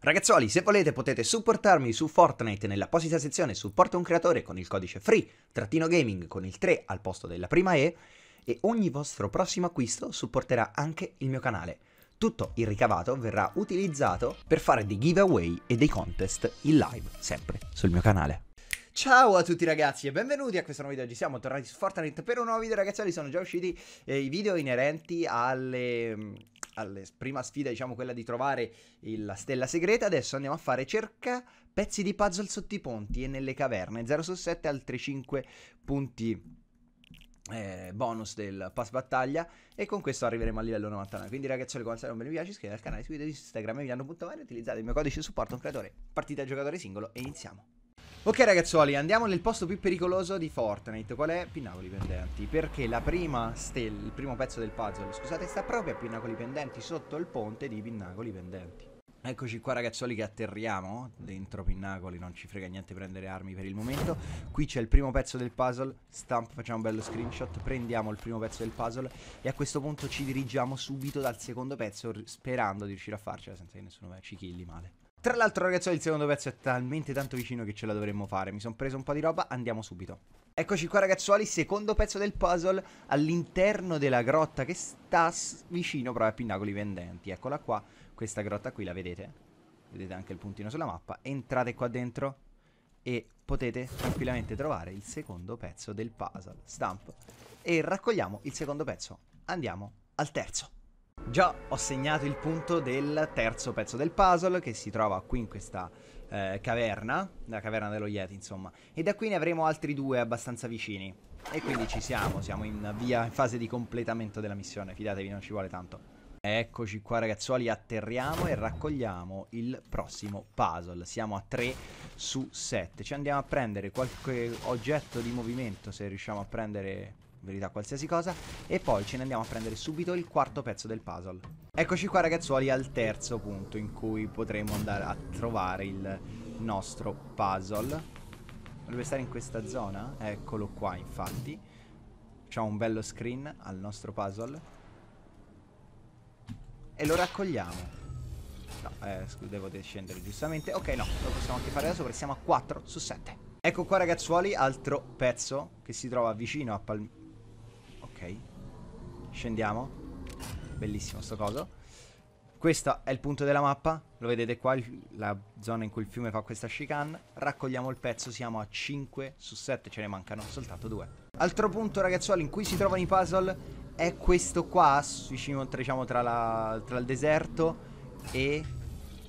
Ragazzuoli, se volete potete supportarmi su Fortnite nell'apposita sezione Supporta un creatore con il codice FREE-GAMING con il 3 al posto della prima E e ogni vostro prossimo acquisto supporterà anche il mio canale. Tutto il ricavato verrà utilizzato per fare dei giveaway e dei contest in live, sempre sul mio canale. Ciao a tutti ragazzi e benvenuti a questo nuovo video, oggi siamo tornati su Fortnite per un nuovo video ragazzi, sono già usciti eh, i video inerenti alle, mm, alle, prima sfida, diciamo quella di trovare il, la stella segreta, adesso andiamo a fare cerca pezzi di puzzle sotto i ponti e nelle caverne, 0 su 7 altri 5 punti eh, bonus del pass battaglia e con questo arriveremo al livello 99 quindi ragazzi come al solito un bel mi piace iscrivetevi al canale seguite su Instagram e vi hanno punto utilizzate il mio codice supporto un creatore partita giocatore singolo e iniziamo Ok ragazzuoli, andiamo nel posto più pericoloso di Fortnite, qual è? Pinnacoli Pendenti, perché la prima stella, il primo pezzo del puzzle, scusate, sta proprio a Pinnacoli Pendenti, sotto il ponte di Pinnacoli Pendenti. Eccoci qua ragazzuoli che atterriamo dentro Pinnacoli, non ci frega niente prendere armi per il momento. Qui c'è il primo pezzo del puzzle, stamp, facciamo un bello screenshot, prendiamo il primo pezzo del puzzle e a questo punto ci dirigiamo subito dal secondo pezzo sperando di riuscire a farcela senza che nessuno ci killi male. Tra l'altro ragazzi il secondo pezzo è talmente tanto vicino che ce la dovremmo fare Mi sono preso un po' di roba, andiamo subito Eccoci qua ragazzuoli, secondo pezzo del puzzle All'interno della grotta che sta vicino proprio a Pinnacoli Vendenti Eccola qua, questa grotta qui la vedete Vedete anche il puntino sulla mappa Entrate qua dentro e potete tranquillamente trovare il secondo pezzo del puzzle Stamp E raccogliamo il secondo pezzo Andiamo al terzo Già ho segnato il punto del terzo pezzo del puzzle che si trova qui in questa eh, caverna, la caverna dello Yeti insomma, e da qui ne avremo altri due abbastanza vicini. E quindi ci siamo, siamo in via, in fase di completamento della missione, fidatevi non ci vuole tanto. Eccoci qua ragazzuoli, atterriamo e raccogliamo il prossimo puzzle. Siamo a 3 su 7, ci andiamo a prendere qualche oggetto di movimento se riusciamo a prendere verità qualsiasi cosa. E poi ce ne andiamo a prendere subito il quarto pezzo del puzzle. Eccoci qua ragazzuoli al terzo punto in cui potremo andare a trovare il nostro puzzle. Dovrebbe stare in questa zona, eccolo qua infatti. facciamo un bello screen al nostro puzzle. E lo raccogliamo. No, eh, scusa, devo scendere giustamente. Ok, no, lo possiamo anche fare da sopra, siamo a 4 su 7. Ecco qua ragazzuoli, altro pezzo che si trova vicino a Palmi... Ok. Scendiamo. Bellissimo sto coso. Questo è il punto della mappa, lo vedete qua, il, la zona in cui il fiume fa questa chicane. Raccogliamo il pezzo, siamo a 5 su 7, ce ne mancano soltanto 2. Altro punto ragazzuoli in cui si trovano i puzzle è questo qua, vicino diciamo, tra, la, tra il deserto e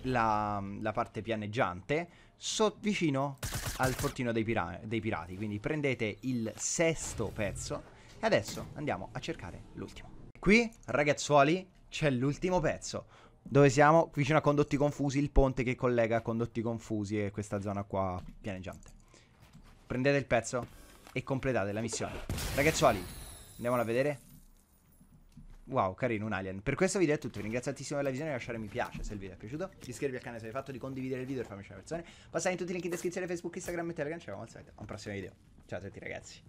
la, la parte pianeggiante, so, vicino al fortino dei, dei pirati. Quindi prendete il sesto pezzo e adesso andiamo a cercare l'ultimo. Qui, ragazzuoli, c'è l'ultimo pezzo. Dove siamo? Vicino a Condotti Confusi, il ponte che collega Condotti Confusi e questa zona qua pianeggiante. Prendete il pezzo e completate la missione. Ragazzuoli, andiamola a vedere. Wow, carino, un alien. Per questo video è tutto. Vi ringrazio tantissimo per la visione e lasciare mi piace se il video è piaciuto. Iscrivervi al canale se l'avete fatto, di condividere il video e farmi piacere persone. Passate in tutti i link in descrizione, Facebook, Instagram e Telegram. Ci vediamo al solito. A un prossimo video. Ciao a tutti ragazzi.